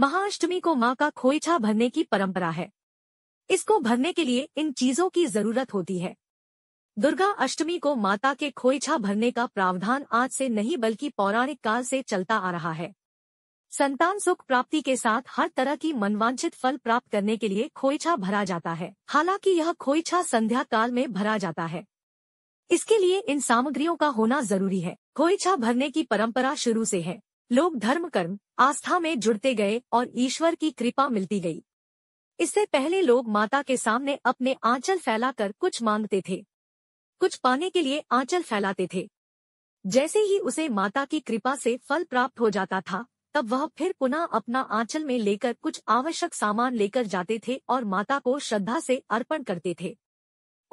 महाअष्टमी को माँ का खोईछा भरने की परंपरा है इसको भरने के लिए इन चीजों की जरूरत होती है दुर्गा अष्टमी को माता के खोईछा भरने का प्रावधान आज से नहीं बल्कि पौराणिक काल से चलता आ रहा है संतान सुख प्राप्ति के साथ हर तरह की मनवांछित फल प्राप्त करने के लिए खोईछा भरा जाता है हालांकि यह खोईछा संध्या काल में भरा जाता है इसके लिए इन सामग्रियों का होना जरूरी है खोईछा भरने की परंपरा शुरू से है लोग धर्म कर्म आस्था में जुड़ते गए और ईश्वर की कृपा मिलती गई इससे पहले लोग माता के सामने अपने आंचल फैलाकर कुछ मांगते थे कुछ पाने के लिए आंचल फैलाते थे जैसे ही उसे माता की कृपा से फल प्राप्त हो जाता था तब वह फिर पुनः अपना आंचल में लेकर कुछ आवश्यक सामान लेकर जाते थे और माता को श्रद्धा से अर्पण करते थे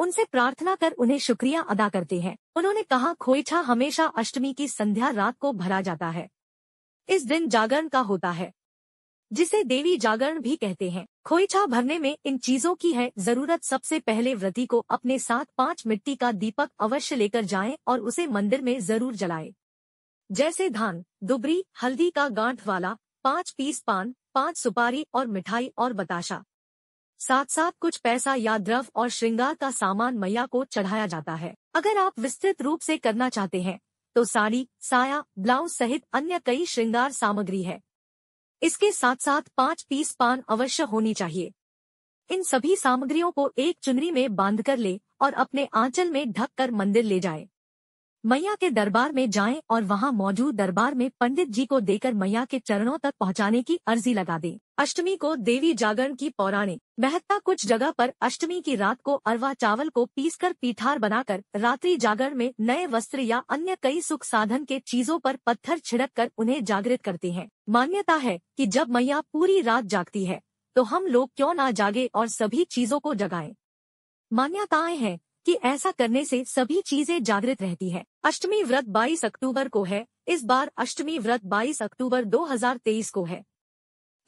उनसे प्रार्थना कर उन्हें शुक्रिया अदा करते हैं उन्होंने कहा खोईछा हमेशा अष्टमी की संध्या रात को भरा जाता है इस दिन जागरण का होता है जिसे देवी जागरण भी कहते हैं खोईछा भरने में इन चीजों की है जरूरत सबसे पहले व्रती को अपने साथ पांच मिट्टी का दीपक अवश्य लेकर जाएं और उसे मंदिर में जरूर जलाएं। जैसे धान दुबरी हल्दी का गांठ वाला पांच पीस पान पांच सुपारी और मिठाई और बताशा साथ साथ कुछ पैसा या द्रव और श्रृंगार का सामान मैया को चढ़ाया जाता है अगर आप विस्तृत रूप से करना चाहते हैं तो साड़ी साया ब्लाउज सहित अन्य कई श्रृंगार सामग्री है इसके साथ साथ पांच पीस पान अवश्य होनी चाहिए इन सभी सामग्रियों को एक चुनरी में बांधकर ले और अपने आंचल में ढककर मंदिर ले जाए मैया के दरबार में जाएं और वहां मौजूद दरबार में पंडित जी को देकर मैया के चरणों तक पहुंचाने की अर्जी लगा दें अष्टमी को देवी जागरण की पौराणिक महत्ता कुछ जगह पर अष्टमी की रात को अरवा चावल को पीसकर पीठार बनाकर रात्रि जागरण में नए वस्त्र या अन्य कई सुख साधन के चीजों पर पत्थर छिड़क कर उन्हें जागृत करते हैं मान्यता है की जब मैया पूरी रात जागती है तो हम लोग क्यों ना जागे और सभी चीजों को जगाए मान्यताएं हैं कि ऐसा करने से सभी चीजें जागृत रहती है अष्टमी व्रत 22 अक्टूबर को है इस बार अष्टमी व्रत 22 अक्टूबर 2023 को है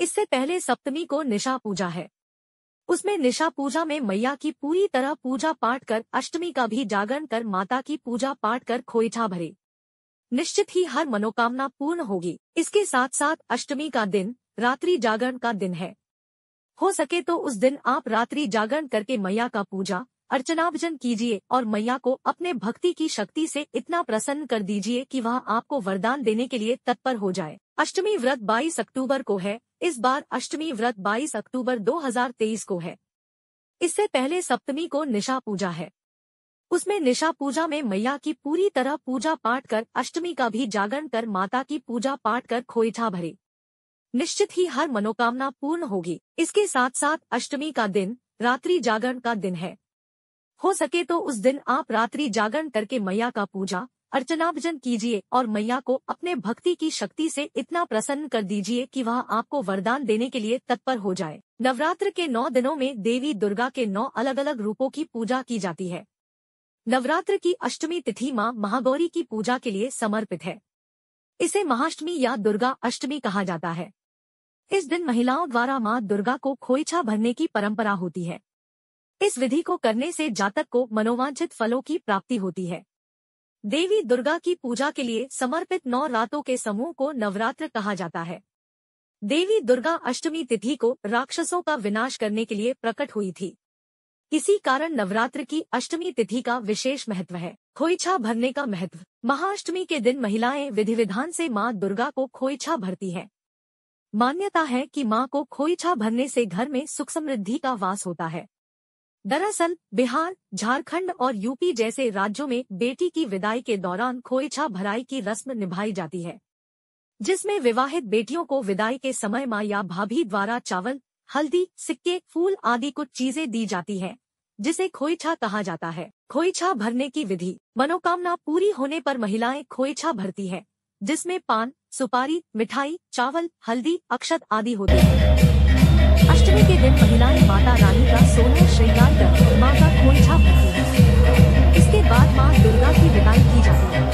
इससे पहले सप्तमी को निशा पूजा है उसमें निशा पूजा में मैया की पूरी तरह पूजा पाठ कर अष्टमी का भी जागरण कर माता की पूजा पाठ कर खोईठा भरे निश्चित ही हर मनोकामना पूर्ण होगी इसके साथ साथ अष्टमी का दिन रात्रि जागरण का दिन है हो सके तो उस दिन आप रात्रि जागरण करके मैया का पूजा अर्चनाभजन कीजिए और मैया को अपने भक्ति की शक्ति से इतना प्रसन्न कर दीजिए कि वह आपको वरदान देने के लिए तत्पर हो जाए अष्टमी व्रत 22 अक्टूबर को है इस बार अष्टमी व्रत 22 अक्टूबर 2023 को है इससे पहले सप्तमी को निशा पूजा है उसमें निशा पूजा में मैया की पूरी तरह पूजा पाठ कर अष्टमी का भी जागरण कर माता की पूजा पाठ कर खोईठा भरे निश्चित ही हर मनोकामना पूर्ण होगी इसके साथ साथ अष्टमी का दिन रात्रि जागरण का दिन है हो सके तो उस दिन आप रात्रि जागरण करके मैया का पूजा अर्चनाभजन कीजिए और मैया को अपने भक्ति की शक्ति से इतना प्रसन्न कर दीजिए कि वह आपको वरदान देने के लिए तत्पर हो जाए नवरात्र के नौ दिनों में देवी दुर्गा के नौ अलग अलग रूपों की पूजा की जाती है नवरात्र की अष्टमी तिथि माँ महागौरी की पूजा के लिए समर्पित है इसे महाअष्टमी या दुर्गा अष्टमी कहा जाता है इस दिन महिलाओं द्वारा माँ दुर्गा को खोईछा भरने की परंपरा होती है इस विधि को करने से जातक को मनोवांछित फलों की प्राप्ति होती है देवी दुर्गा की पूजा के लिए समर्पित नौ रातों के समूह को नवरात्र कहा जाता है देवी दुर्गा अष्टमी तिथि को राक्षसों का विनाश करने के लिए प्रकट हुई थी इसी कारण नवरात्र की अष्टमी तिथि का विशेष महत्व है खोईछा भरने का महत्व महाअष्टमी के दिन महिलाएं विधि विधान से मां दुर्गा को खोईछा भरती हैं। मान्यता है कि मां को खोईछा भरने से घर में सुख समृद्धि का वास होता है दरअसल बिहार झारखंड और यूपी जैसे राज्यों में बेटी की विदाई के दौरान खोइछा भराई की रस्म निभाई जाती है जिसमें विवाहित बेटियों को विदाई के समय माँ या भाभी द्वारा चावल हल्दी सिक्के फूल आदि कुछ चीजें दी जाती हैं जिसे खोइछा कहा जाता है खोइछा भरने की विधि मनोकामना पूरी होने पर महिलाएं खोइछा भरती हैं जिसमें पान सुपारी मिठाई चावल हल्दी अक्षत आदि होते हैं पंचमी के दिन महिलाएं माता रानी का सोना श्रृंगार कर माँ का खोल छाप इसके बाद माँ दुर्गा की विदाई की जाती है